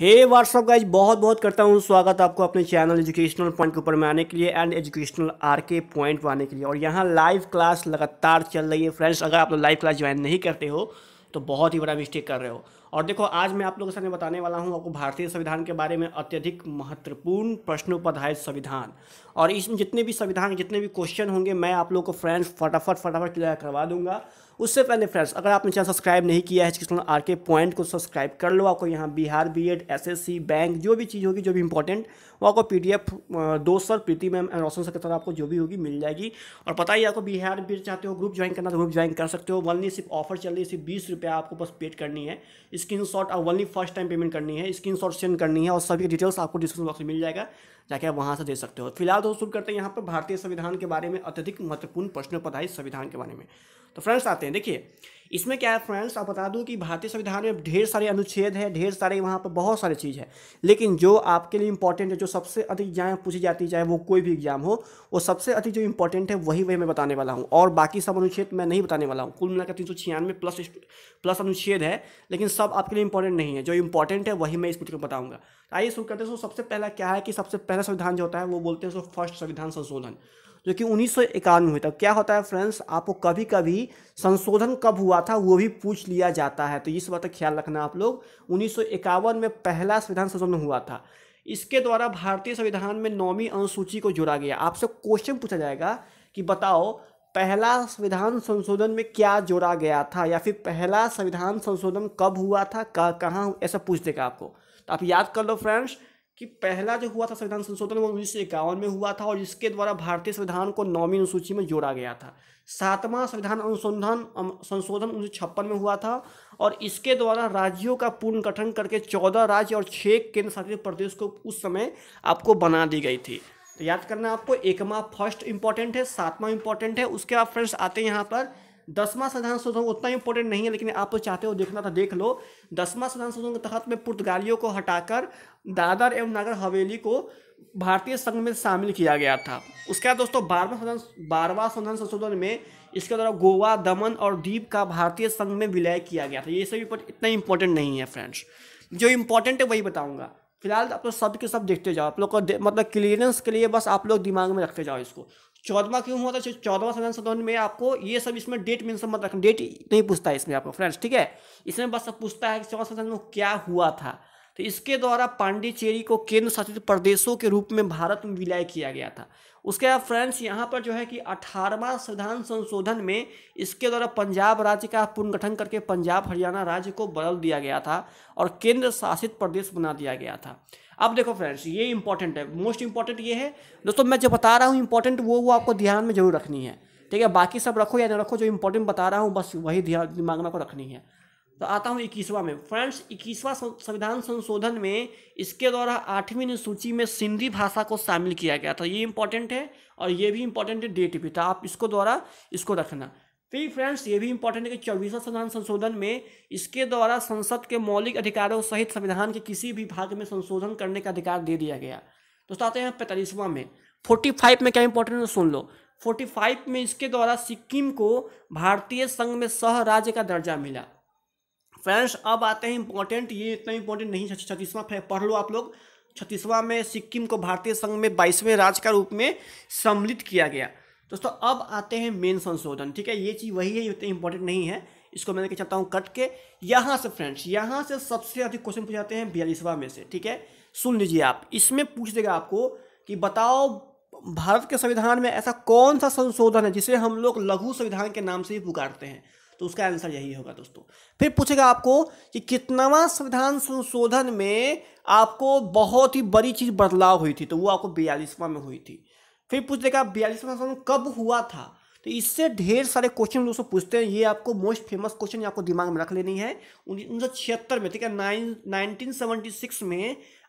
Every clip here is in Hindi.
हे hey, व्हाट्सअप गाइज बहुत बहुत करता हूँ स्वागत आपको अपने चैनल एजुकेशनल पॉइंट के ऊपर में आने के लिए and educational R K point आने के लिए और यहाँ लाइव क्लास लगातार चल रही है फ्रेंड्स अगर आप लोग लाइव क्लास ज्वाइन नहीं करते हो तो बहुत ही बड़ा मिस्टेक कर रहे हो और देखो आज मैं आप लोगों के सामने बताने वाला हूँ आपको भारतीय संविधान के बारे में अत्यधिक महत्वपूर्ण प्रश्नों पर आधारित संविधान और इसमें जितने भी संविधान जितने भी क्वेश्चन होंगे मैं आप लोगों को फ्रेंड्स फटाफट फटाफट क्लियर करवा दूंगा उससे पहले फ्रेंड्स अगर आपने चैनल सब्सक्राइब नहीं किया है किसान आर के पॉइंट को सब्सक्राइब कर लो आपको यहाँ Bihar B Ed S S C bank जो भी चीज़ होगी जो भी इंपॉर्टेंट वो आपको पी डी एफ दो sir Preeti ma'am and Roshan sir के तरफ आपको जो भी होगी मिल जाएगी और पता ही आपको बिहार बी चाहते हो ग्रुप ज्वाइन करना तो ग्रुप ज्वाइन कर सकते हो वनली सिर्फ ऑफर चल रही है सिर्फ बीस रुपया आपको बस पेड करनी है screenshot only first time payment करनी है स्क्रीन शॉट सेंड करनी है और सभी डिटेल्स आपको डिस्क्रिप्शन बॉक्स में मिल जाएगा जाके आप वहाँ से दे सकते हो फिलहाल दोस्तों शुरू करते हैं यहाँ पर भारतीय संविधान के बारे में अत्यधिक महत्वपूर्ण प्रश्न पता है संविधान के बारे में तो फ्रेंड्स आते हैं देखिए इसमें क्या है फ्रेंड्स आप बता दूं कि भारतीय संविधान में ढेर सारे अनुच्छेद है ढेर सारे वहाँ पर बहुत सारे चीज़ है लेकिन जो आपके लिए इंपॉर्टेंट है जो सबसे अधिक एग्जाम पूछी जाती है चाहे वो कोई भी एग्जाम हो वो सबसे अधिक जो इंपॉर्टेंट है वही वही मैं बताने वाला हूँ और बाकी सब अनुच्छेद मैं नहीं बताने वाला हूँ कुल मिलाकर तीन सौ छियानवे प्लस प्लस अनुच्छेद है लेकिन सब आपके लिए इंपॉर्टेंट नहीं है जो इंपॉर्टेंट है वही मैं इस वीडियो में बताऊँगा आइए शुरू करते हैं सबसे पहला क्या है कि सबसे पहला संविधान जो होता है वो बोलते हैं उसको फर्स्ट संविधान संशोधन जो कि उन्नीस सौ इक्यानवे तक क्या होता है फ्रेंड्स आपको कभी कभी संशोधन कब हुआ था वो भी पूछ लिया जाता है तो इस बात का ख्याल रखना आप लोग उन्नीस में पहला संविधान संशोधन हुआ था इसके द्वारा भारतीय संविधान में नौवीं अनुसूची को जोड़ा गया आपसे क्वेश्चन पूछा जाएगा कि बताओ पहला संविधान संशोधन में क्या जोड़ा गया था या फिर पहला संविधान संशोधन कब हुआ था कहाँ ऐसा पूछ देगा आपको तो आप याद कर लो फ्रेंड्स कि पहला जो हुआ था संविधान संशोधन वो उन्नीस में हुआ था और इसके द्वारा भारतीय संविधान को नौवीं अनुसूची में जोड़ा गया था सातवां संविधान अनुसंधान संशोधन उन्नीस में हुआ था और इसके द्वारा राज्यों का पूर्ण गठन करके चौदह राज्य और छः केंद्र शासित प्रदेश को उस समय आपको बना दी गई थी तो याद करना आपको एकमा फर्स्ट इंपॉर्टेंट है सातवां इंपॉर्टेंट है उसके बाद फ्रेंड्स आते हैं यहाँ पर दसवां साधारण संशोधन उतना इंपॉर्टेंट नहीं है लेकिन आप चाहते हो देखना था देख लो दसवां संविधान संशोधन के तहत में पुर्तगालियों को हटाकर दादर एवं नगर हवेली को भारतीय संघ में शामिल किया गया था उसके बाद दोस्तों बारहवा संविधान बारहवां संधान संशोधन में इसके द्वारा गोवा दमन और द्वीप का भारतीय संघ में विलय किया गया था ये सभी इतना इंपॉर्टेंट नहीं है फ्रेंड्स जो इम्पोर्टेंट है वही बताऊँगा फिलहाल तो आप लोग सब के सब देखते जाओ आप लोग को मतलब क्लियरेंस के लिए बस आप लोग दिमाग में रखते जाओ इसको चौदवा क्यों हुआ था चौदवा सदन सदन में आपको ये सब इसमें डेट मेंशन मत रखना डेट नहीं पूछता है इसमें आपको फ्रेंड्स ठीक है इसमें बस सब पूछता है कि चौदह सदन में क्या हुआ था तो इसके द्वारा पांडिचेरी को केंद्र शासित प्रदेशों के रूप में भारत में विलय किया गया था उसके बाद फ्रेंड्स यहाँ पर जो है कि अठारहवा संविधान संशोधन में इसके द्वारा पंजाब राज्य का पुनर्गठन करके पंजाब हरियाणा राज्य को बदल दिया गया था और केंद्र शासित प्रदेश बना दिया गया था अब देखो फ्रेंड्स ये इंपॉर्टेंट है मोस्ट इंपॉर्टेंट ये है दोस्तों मैं जो बता रहा हूँ इंपॉर्टेंट वो वो आपको ध्यान में जरूर रखनी है ठीक है बाकी सब रखो या ना रखो जो इंपॉर्टेंट बता रहा हूँ बस वही ध्यान दिमाग में आपको रखनी है तो आता हूँ इक्कीसवा में फ्रेंड्स इक्कीसवा संविधान संशोधन में इसके द्वारा आठवीं अनुसूची में सिंधी भाषा को शामिल किया गया था ये इंपॉर्टेंट है और ये भी इंपॉर्टेंट है डेट भी था तो आप इसको द्वारा इसको रखना फिर फ्रेंड्स ये भी इंपॉर्टेंट है कि चौबीसवा संविधान संशोधन में इसके द्वारा संसद के मौलिक अधिकारों सहित संविधान के किसी भी भाग में संशोधन करने का अधिकार दे दिया गया दोस्तों आते हैं पैंतालीसवां में फोर्टी फाइव में क्या इंपॉर्टेंट है सुन लो फोर्टी फाइव में इसके द्वारा सिक्किम को भारतीय संघ में सह राज्य का दर्जा मिला फ्रेंड्स अब आते हैं इंपॉर्टेंट ये इतना इंपॉर्टेंट नहीं छत्तीसवां पढ़ लो आप लोग छत्तीसवां में सिक्किम को भारतीय संघ में बाईसवें राज्य का रूप में सम्मिलित किया गया दोस्तों अब आते हैं मेन संशोधन ठीक है ये चीज़ वही है इतना इंपॉर्टेंट नहीं है इसको मैं लेके हूँ कट के यहाँ से फ्रेंड्स यहाँ से सबसे अधिक क्वेश्चन पूछ जाते हैं बयालीसवा में से ठीक है सुन लीजिए आप इसमें पूछ देगा आपको कि बताओ भारत के संविधान में ऐसा कौन सा संशोधन है जिसे हम लोग लघु संविधान के नाम से ही पुकारते हैं तो उसका आंसर यही होगा दोस्तों फिर पूछेगा आपको कि कितनावा संविधान संशोधन में आपको बहुत ही बड़ी चीज़ बदलाव हुई थी तो वो आपको बयालीसवा में हुई थी फिर पूछ देगा बयालीसवा संशोधन कब हुआ था तो इससे ढेर सारे क्वेश्चन दोस्तों पूछते हैं ये आपको मोस्ट फेमस क्वेश्चन आपको दिमाग में रख लेनी है उन्नीस सौ छिहत्तर में ठीक है नाइन नाइनटीन सिक्स में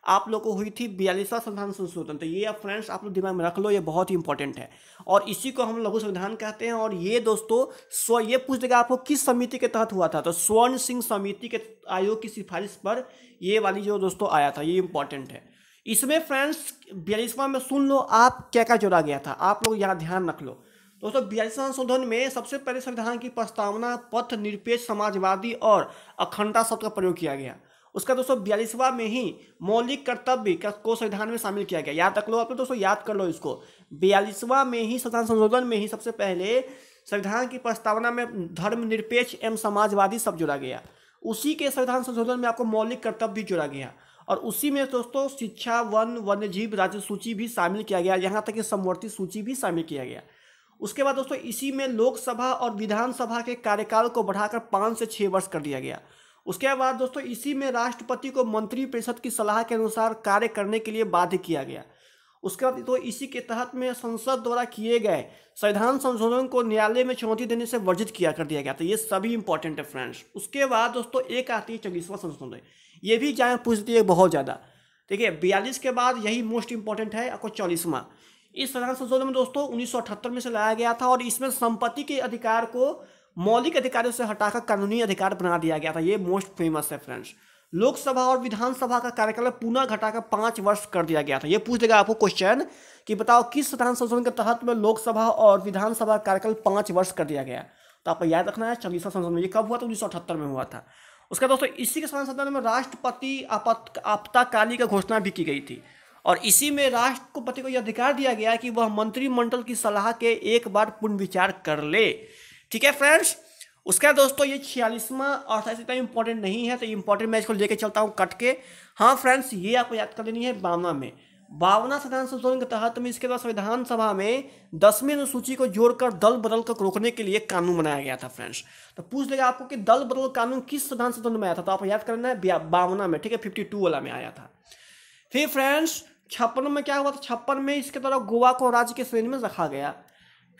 आप लोग को हुई थी बयालीसवां संविधान संशोधन तो ये आप फ्रेंड्स आप लोग दिमाग में रख लो ये बहुत ही इंपॉर्टेंट है और इसी को हम लघु संविधान कहते हैं और ये दोस्तों स्व ये पूछ देगा आपको किस समिति के तहत हुआ था तो स्वर्ण सिंह समिति के आयोग की सिफारिश पर ये वाली जो दोस्तों आया था ये इंपॉर्टेंट है इसमें फ्रेंड्स बयालीसवां में सुन लो आप क्या क्या जोड़ा गया था आप लोग यहाँ ध्यान रख लो दोस्तों बयालीसवां संशोधन में सबसे पहले संविधान की प्रस्तावना पथ निरपेक्ष समाजवादी और अखंडता शब्द का प्रयोग किया गया उसका दोस्तों बयालीसवां में ही मौलिक कर्तव्य को संविधान में शामिल किया गया याद रख लो आप लोग दोस्तों याद कर लो इसको बयालीसवा में ही संविधान संशोधन में ही सबसे पहले संविधान की प्रस्तावना में धर्मनिरपेक्ष एवं समाजवादी सब जोड़ा गया उसी के संविधान संशोधन में आपको मौलिक कर्तव्य भी जोड़ा गया और उसी में दोस्तों शिक्षा वन वन्यजीव राज्य सूची भी शामिल किया गया यहाँ तक कि समवर्ती सूची भी शामिल किया गया उसके बाद दोस्तों इसी में लोकसभा और विधानसभा के कार्यकाल को बढ़ाकर पाँच से छः वर्ष कर दिया गया उसके बाद दोस्तों इसी में राष्ट्रपति को मंत्री परिषद की सलाह के अनुसार कार्य करने के लिए बाध्य किया गया उसके बाद तो इसी के तहत में संसद द्वारा किए गए संविधान संशोधन को न्यायालय में चुनौती देने से वर्जित किया कर दिया गया था तो ये सभी इंपॉर्टेंट है फ्रेंड्स उसके बाद दोस्तों एक आती है चालीसवां संशोधन ये भी जाए पूछती है बहुत ज़्यादा ठीक है बयालीस के बाद यही मोस्ट इंपॉर्टेंट है आपको चौलीसवां इस संविधान संशोधन में दोस्तों उन्नीस में से लाया गया था और इसमें संपत्ति के अधिकार को मौलिक अधिकारों से हटाकर कानूनी अधिकार बना दिया गया था ये मोस्ट फेमस है फ्रेंड्स लोकसभा और विधानसभा का कार्यकाल पुनः घटाकर पांच वर्ष कर दिया गया था ये पूछ देगा आपको क्वेश्चन कि बताओ किस संविधान संशोधन के तहत में लोकसभा और विधानसभा का कार्यकाल पांच वर्ष कर दिया गया तो आपको याद रखना है चालीसवा संशोधन में ये कब हुआ था उन्नीस में हुआ था उसका दोस्तों इसी के संशोधन में राष्ट्रपति आपताकाली का घोषणा भी की गई थी और इसी में राष्ट्रपति को यह अधिकार दिया गया कि वह मंत्रिमंडल की सलाह के एक बार पुनर्विचार कर ले ठीक है फ्रेंड्स उसके बाद दोस्तों ये छियालीसवा और इतना इंपॉर्टेंट नहीं है तो इंपॉर्टेंट मैं इसको लेकर चलता हूँ कट के हाँ फ्रेंड्स ये आपको याद कर लेनी है बावना में बावना संविधान संशोधन के तहत में इसके बाद संविधान सभा में दसवीं अनुसूची को जोड़कर दल बदल को रोकने के लिए कानून बनाया गया था फ्रेंड्स तो पूछ लेगा आपको कि दल बदल कानून किस संविधान संशोधन में आया था तो आपको याद करना है बावना में ठीक है फिफ्टी टू वाला में आया था फिर फ्रेंड्स छप्पन में क्या हुआ था छप्पन में इसके द्वारा गोवा को राज्य के श्रेणी में रखा गया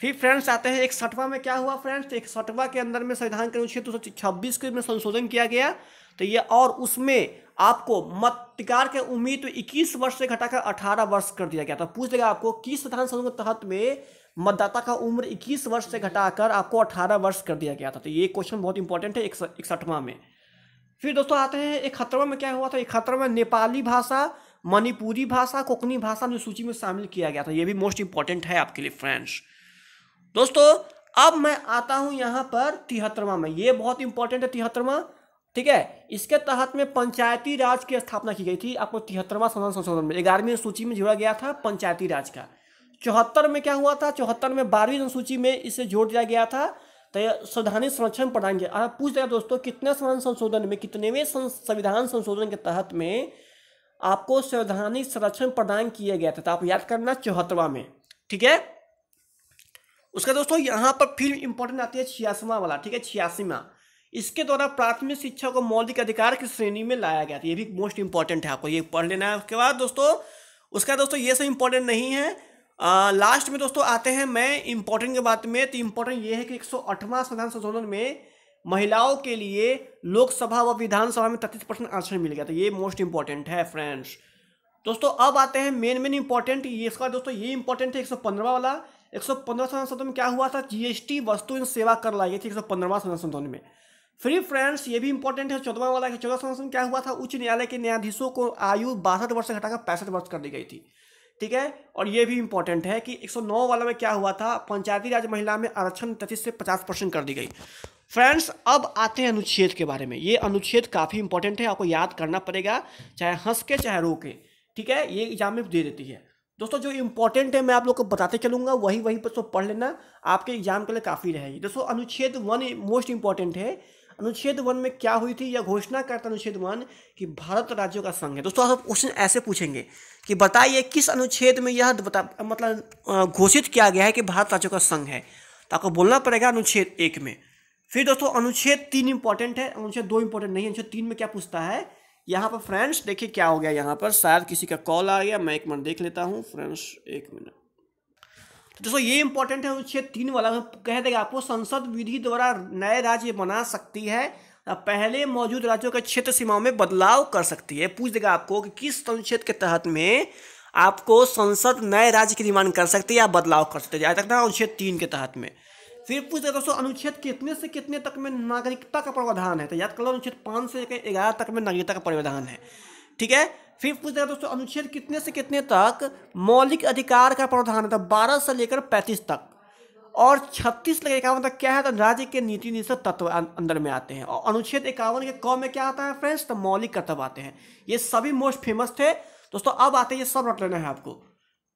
फिर फ्रेंड्स आते हैं एक सठवा में क्या हुआ फ्रेंड्स एक सठवा के अंदर में संविधान के अनुच्छेद दो छब्बीस के में संशोधन किया गया तो ये और उसमें आपको मतदार के उम्मीद तो 21 वर्ष से घटाकर 18 वर्ष कर दिया गया था पूछ लेगा आपको किस संविधान संशोधन के तहत में मतदाता का उम्र 21 वर्ष से घटाकर आपको 18 वर्ष कर दिया गया था तो ये क्वेश्चन बहुत इंपॉर्टेंट है इकसठवा में फिर दोस्तों आते हैं इकहत्तरवा में क्या हुआ था इकहत्तरवा में नेपाली भाषा मणिपुरी भाषा कोकनी भाषा अनुसूची सूची में शामिल किया गया था ये भी मोस्ट इंपॉर्टेंट है आपके लिए फ्रेंड्स दोस्तों अब मैं आता हूं यहां पर तिहत्तरवा में ये बहुत इंपॉर्टेंट है तिहत्तरवा ठीक है इसके तहत में पंचायती राज की स्थापना की गई थी आपको तिहत्तरवा संसद संशोधन में ग्यारहवीं सूची में जोड़ा गया था पंचायती राज का चौहत्तर में क्या हुआ था चौहत्तर में बारहवीं अनुसूची में इसे जोड़ दिया गया था तो संवैधानिक संरक्षण प्रदान किया अगर पूछ रहे दोस्तों कितने संविधान संशोधन में कितनेवें संविधान संशोधन के तहत में आपको संवैधानिक संरक्षण प्रदान किया गया था तो आप याद करना चौहत्तरवा में ठीक है उसका दोस्तों यहाँ पर फिल्म इंपॉर्टेंट आती है छियासीवा वाला ठीक है छियासीवा इसके द्वारा प्राथमिक शिक्षा को मौलिक अधिकार की श्रेणी में लाया गया था ये भी मोस्ट इंपॉर्टेंट है आपको ये पढ़ लेना है उसके बाद दोस्तों उसका दोस्तों ये सब इंपॉर्टेंट नहीं है आ, लास्ट में दोस्तों आते हैं मैं इंपॉर्टेंट के बात में तो इंपॉर्टेंट ये है कि एक संविधान संशोधन में महिलाओं के लिए लोकसभा व विधानसभा में तैतीस परसेंट आरक्षण मिल गया तो ये मोस्ट इंपॉर्टेंट है फ्रेंड्स दोस्तों अब आते हैं मेन मेन इंपॉर्टेंट ये इसका दोस्तों ये इंपॉर्टेंट है एक सौ पंद्रह वाला एक सौ पंद्रह सदन में क्या हुआ था जीएसटी वस्तु एवं सेवा कर लाई गई थी एक सौ पंद्रह सदन में फ्री फ्रेंड्स ये भी इंपॉर्टेंट है चौदवा वाला चौदह चौदह सदन क्या हुआ था उच्च न्यायालय के न्यायाधीशों को आयु बासठ वर्ष से घटाकर पैंसठ वर्ष कर दी गई थी ठीक है और ये भी इंपॉर्टेंट है कि नौ वाला में क्या हुआ था पंचायती राज महिला में आरक्षण तैतीस से पचास परसेंट कर दी गई फ्रेंड्स अब आते हैं अनुच्छेद के बारे में ये अनुच्छेद काफ़ी इंपॉर्टेंट है आपको याद करना पड़ेगा चाहे हंस के चाहे रो के ठीक है ये एग्जाम में दे देती है दोस्तों जो इंपॉर्टेंट है मैं आप लोग को बताते चलूंगा वही वही पर तो पढ़ लेना आपके एग्जाम के लिए काफ़ी रहेगी दोस्तों अनुच्छेद वन मोस्ट इंपॉर्टेंट है अनुच्छेद वन में क्या हुई थी यह घोषणा करता अनुच्छेद वन कि भारत राज्यों का संघ है दोस्तों आप क्वेश्चन ऐसे पूछेंगे कि बताइए किस अनुच्छेद में यह बता मतलब घोषित किया गया है कि भारत राज्यों का संघ है तो आपको बोलना पड़ेगा अनुच्छेद एक में फिर दोस्तों अनुच्छेद तीन इंपॉर्टेंट है अनुच्छेद दो इंपॉर्टेंट नहीं अनुच्छेद तीन में क्या पूछता है यहाँ पर फ्रेंड्स देखिए क्या हो गया यहाँ पर शायद किसी का कॉल आ गया मैं एक मिनट देख लेता हूँ फ्रेंड्स एक मिनट तो दोस्तों ये इंपॉर्टेंट है अनुच्छेद तीन वाला कह देगा आपको संसद विधि द्वारा नए राज्य बना सकती है पहले मौजूद राज्यों के क्षेत्र सीमाओं में बदलाव कर सकती है पूछ देगा आपको कि किस अनुच्छेद के तहत में आपको संसद नए राज्य की डिमांड कर सकती है या बदलाव कर सकती है याद रखना अनुच्छेद तीन के तहत में सिर्फ पूछ रहे दोस्तों अनुच्छेद कितने से कितने तक में नागरिकता का प्रावधान है तो याद कर लो अनुच्छेद पाँच से लेकर ग्यारह तक में नागरिकता का प्रावधान है ठीक है फिर पूछ रहे दोस्तों अनुच्छेद कितने से कितने तक मौलिक अधिकार का प्रावधान है तो बारह से लेकर पैंतीस तक और छत्तीस तक इक्यावन तक क्या है तो राज्य के नीति निषेध तत्व अं-, अंदर में आते हैं और अनुच्छेद इक्यावन के कौ में क्या आता है फ्रेंड्स तो मौलिक कर्तव्य आते हैं ये सभी मोस्ट फेमस थे दोस्तों अब आते हैं ये सब रट लेना है आपको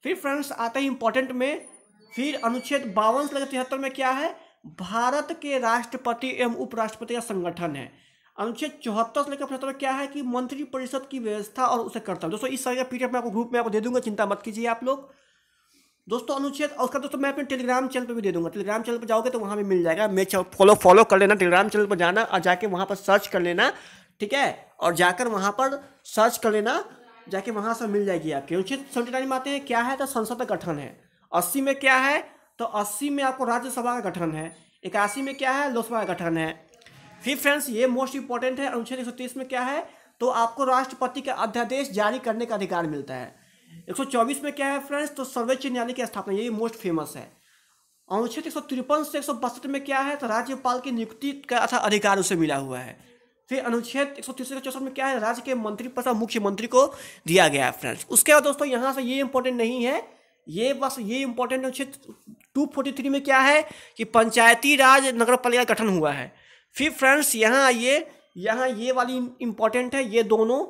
फिर फ्रेंड्स आते हैं इंपॉर्टेंट में फिर अनुच्छेद बावन से लेकर तिहत्तर में क्या है भारत के राष्ट्रपति एवं उपराष्ट्रपति का संगठन है अनुच्छेद चौहत्तर से लेकर पचहत्तर में क्या है कि मंत्रिपरिषद की व्यवस्था और उसे कर्तव्य दोस्तों इस सारे पीडीएफ में आपको ग्रुप में आपको दे दूंगा चिंता मत कीजिए आप लोग दोस्तों अनुच्छेद और उसका दोस्तों मैं अपने टेलीग्राम चैनल पर भी दे दूंगा टेलीग्राम चैनल पर जाओगे तो वहाँ भी मिल जाएगा मैं फॉलो फॉलो कर लेना टेलीग्राम चैनल पर जाना और जाके वहाँ पर सर्च कर लेना ठीक है और जाकर वहाँ पर सर्च कर लेना जाके वहाँ से मिल जाएगी आपके अनुच्छेद सेवेंटी नाइन में आते हैं क्या है तो संसद का गठन है अस्सी में क्या है तो अस्सी में आपको राज्यसभा का गठन है इक्यासी में क्या है लोकसभा का गठन है फिर फ्रेंड्स ये मोस्ट इंपॉर्टेंट है अनुच्छेद एक में क्या है तो आपको राष्ट्रपति का अध्यादेश जारी करने का अधिकार मिलता है 124 में क्या है फ्रेंड्स तो सर्वोच्च न्यायालय की स्थापना ये मोस्ट फेमस है अनुच्छेद एक से एक में क्या है तो राज्यपाल की नियुक्ति का अच्छा अधिकार उसे मिला हुआ है फिर अनुच्छेद एक सौ चौसठ में क्या है राज्य के मंत्री पर मुख्यमंत्री को दिया गया है फ्रेंड्स उसके बाद दोस्तों यहाँ से ये इंपॉर्टेंट नहीं है ये बस ये इंपॉर्टेंट अनुच्छेद टू फोर्टी थ्री में क्या है कि पंचायती राज नगर पालिका गठन हुआ है फिर फ्रेंड्स यहाँ आइए यहाँ ये वाली इंपॉर्टेंट है ये दोनों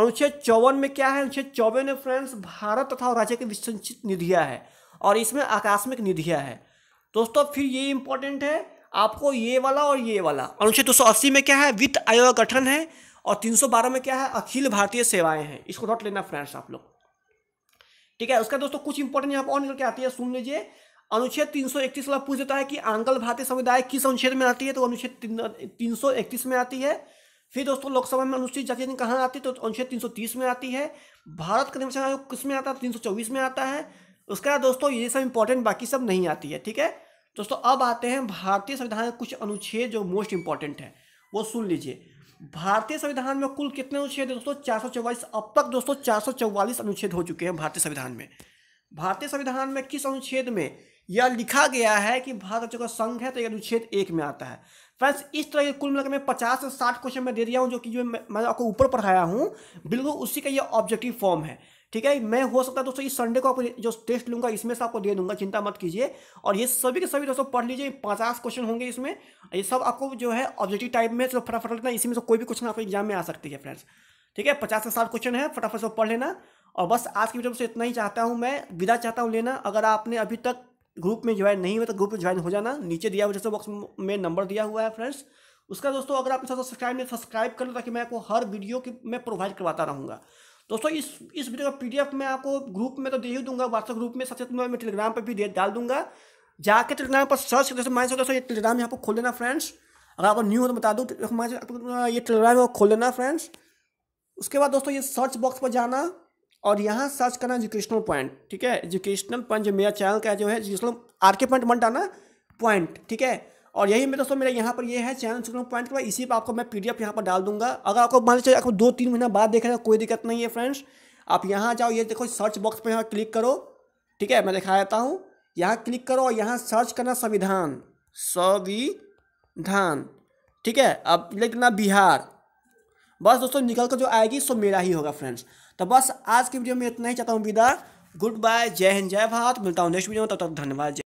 अनुच्छेद चौवन में क्या है अनुच्छेद चौवन में फ्रेंड्स भारत तथा राज्य की विसंचित निधियाँ है और इसमें आकस्मिक निधियाँ है दोस्तों फिर ये इंपॉर्टेंट है आपको ये वाला और ये वाला अनुच्छेद दो में क्या है वित्त आयोग गठन है और 312 में क्या है अखिल भारतीय सेवाएं हैं इसको नोट लेना फ्रेंड्स आप लोग ठीक है उसका दोस्तों कुछ इंपॉर्टेंट यहाँ पर और निकल के आती है सुन लीजिए अनुच्छेद तीन सौ इकतीस वाला पूछ देता है कि आंगल भारतीय समुदाय किस अनुच्छेद में आती है तो अनुच्छेद तीन सौ इकतीस में आती है फिर दोस्तों लोकसभा में अनुसूचित जाति कहाँ आती है तो अनुच्छेद तीन सौ तीस में आती है भारत का निर्वाचन आयोग किस में आता है तीन सौ चौबीस में आता है उसके बाद दोस्तों ये सब इंपॉर्टेंट बाकी सब नहीं आती है ठीक है दोस्तों अब आते हैं भारतीय संविधान के कुछ अनुच्छेद जो मोस्ट इंपॉर्टेंट है वो सुन लीजिए भारतीय संविधान में कुल कितने अनुच्छेद दोस्तों चार अब तक दोस्तों चार अनुच्छेद हो चुके हैं भारतीय संविधान में भारतीय संविधान में किस अनुच्छेद में यह लिखा गया है कि भारत का संघ है तो यह अनुच्छेद एक में आता है फ्रेंड्स इस तरह के कुल मिलाकर मैं पचास से साठ क्वेश्चन मैं दे दिया हूँ जो कि जो मैं, मैं आपको ऊपर पढ़ाया हूँ बिल्कुल उसी का यह ऑब्जेक्टिव फॉर्म है ठीक है मैं हो सकता है दोस्तों इस संडे को आपको जो टेस्ट लूंगा इसमें से आपको दे दूंगा चिंता मत कीजिए और ये सभी के सभी दोस्तों पढ़ लीजिए पचास क्वेश्चन होंगे इसमें ये सब आपको जो है ऑब्जेक्टिव टाइप में तो फटाफट रखना इसमें से कोई भी क्वेश्चन आपको एग्जाम में आ सकती है फ्रेंड्स ठीक है पचास से साठ क्वेश्चन है फटाफट से पढ़ लेना और बस आज की वीडियो से इतना ही चाहता हूँ मैं विदा चाहता हूँ लेना अगर आपने अभी तक ग्रुप में ज्वाइन नहीं हुआ तो ग्रुप में ज्वाइन हो जाना नीचे दिया हुआ जैसे बॉक्स में नंबर दिया हुआ है फ्रेंड्स उसका दोस्तों अगर आपने सब्सक्राइब नहीं सब्सक्राइब कर लो ताकि मैं आपको हर वीडियो की मैं प्रोवाइड करवाता रहूँगा दोस्तों इस इस वीडियो का पीडीएफ मैं आपको ग्रुप में तो दे ही दूंगा व्हाट्सएप ग्रुप में सबसे मैं टेलीग्राम पर भी दे डाल दूंगा जाके टेलीग्राम पर सर्च दोस्तों मैं दोस्तों ये टेलीग्राम यहाँ पर खोल लेना फ्रेंड्स अगर आपको न्यू हो तो बता दूँ तो ये टेलीग्राम खोल लेना फ्रेंड्स उसके बाद दोस्तों ये सर्च बॉक्स पर जाना और यहाँ सर्च करना एजुकेशनल पॉइंट ठीक है एजुकेशनल पॉइंट जो मेरा चैनल का जो है एजुकेशनल आर के पॉइंट मन डाना पॉइंट ठीक है और यही मैं दोस्तों मेरा यहाँ पर ये यह है चैनल सुकून पॉइंट बाद इसी पर आपको मैं पीडीएफ यहाँ पर डाल दूंगा अगर आपको मान लीजिए आपको दो तीन महीना बाद देख रहे कोई दिक्कत नहीं है फ्रेंड्स आप यहाँ जाओ ये देखो सर्च बॉक्स पर यहाँ क्लिक करो ठीक है मैं दिखा देता हूँ यहाँ क्लिक करो और यहाँ सर्च करना संविधान संविधान ठीक है अब लिखना बिहार बस दोस्तों निकल कर जो आएगी सो मेरा ही होगा फ्रेंड्स तो बस आज की वीडियो में इतना ही चाहता हूँ विदा गुड बाय जय हिंद जय भारत मिलता हूँ नेक्स्ट वीडियो में तब तो तक धन्यवाद